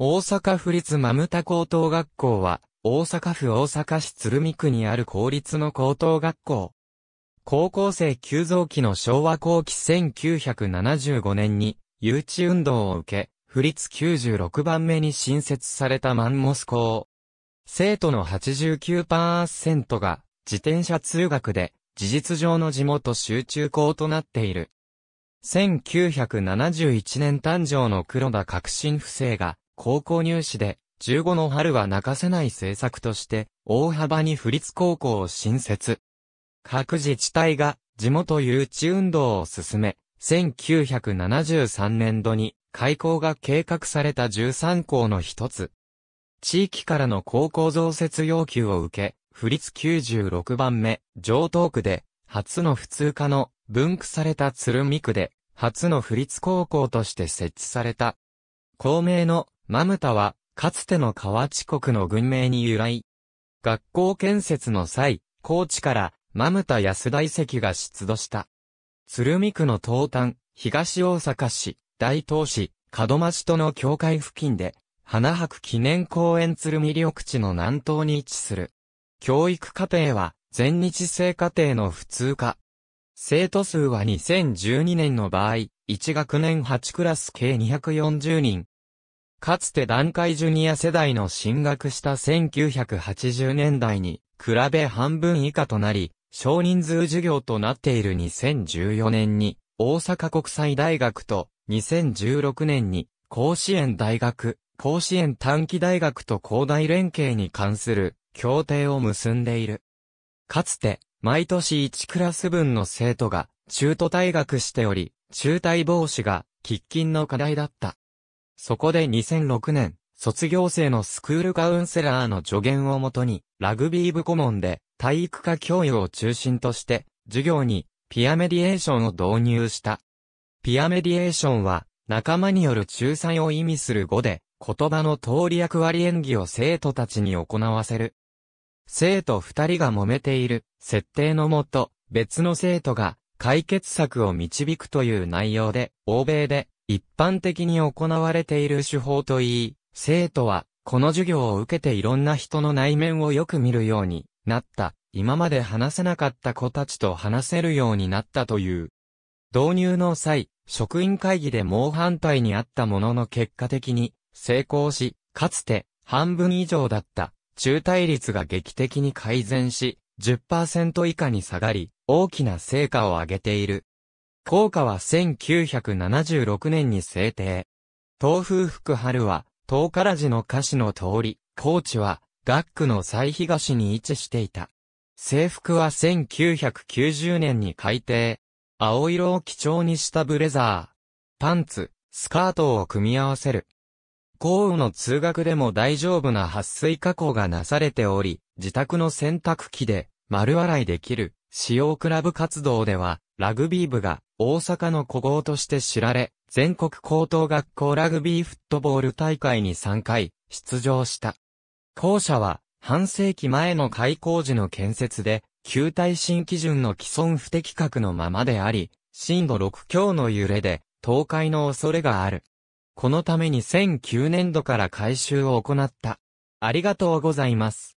大阪府立マムタ高等学校は、大阪府大阪市鶴見区にある公立の高等学校。高校生急増期の昭和後期1975年に、誘致運動を受け、府立96番目に新設されたマンモス校。生徒の89%が、自転車通学で、事実上の地元集中校となっている。1971年誕生の黒田革新不正が、高校入試で、15の春は泣かせない政策として、大幅に府立高校を新設。各自治体が、地元誘致運動を進め、1973年度に、開校が計画された13校の一つ。地域からの高校増設要求を受け、府立96番目、上東区で、初の普通科の、分区された鶴見区で、初の府立高校として設置された。公明のマムタは、かつての河内国の軍名に由来。学校建設の際、高知から、マムタ安田遺跡が出土した。鶴見区の東端、東大阪市、大東市、門町との境界付近で、花博記念公園鶴見緑地の南東に位置する。教育課程は、全日制課程の普通科。生徒数は2012年の場合、1学年8クラス計240人、かつて団塊ジュニア世代の進学した1980年代に比べ半分以下となり、少人数授業となっている2014年に大阪国際大学と2016年に甲子園大学、甲子園短期大学と高大連携に関する協定を結んでいる。かつて毎年1クラス分の生徒が中途退学しており、中退防止が喫緊の課題だった。そこで2006年、卒業生のスクールカウンセラーの助言をもとに、ラグビー部顧問で体育科教諭を中心として、授業にピアメディエーションを導入した。ピアメディエーションは、仲間による仲裁を意味する語で、言葉の通り役割演技を生徒たちに行わせる。生徒二人が揉めている、設定のもと、別の生徒が解決策を導くという内容で、欧米で一般的に行われている手法といい、生徒は、この授業を受けていろんな人の内面をよく見るようになった、今まで話せなかった子たちと話せるようになったという。導入の際、職員会議で猛反対にあったものの結果的に成功し、かつて半分以上だった中退率が劇的に改善し、10%以下に下がり、大きな成果を上げている。効果は1976年に制定。東風福春は、東から寺の歌詞の通り、高知は、学区の最東に位置していた。制服は1990年に改定。青色を基調にしたブレザー。パンツ、スカートを組み合わせる。豪雨の通学でも大丈夫な撥水加工がなされており、自宅の洗濯機で丸洗いできる、使用クラブ活動では、ラグビー部が大阪の古豪として知られ、全国高等学校ラグビーフットボール大会に3回出場した。校舎は半世紀前の開校時の建設で、旧耐震基準の既存不適格のままであり、震度6強の揺れで倒壊の恐れがある。このために2009年度から改修を行った。ありがとうございます。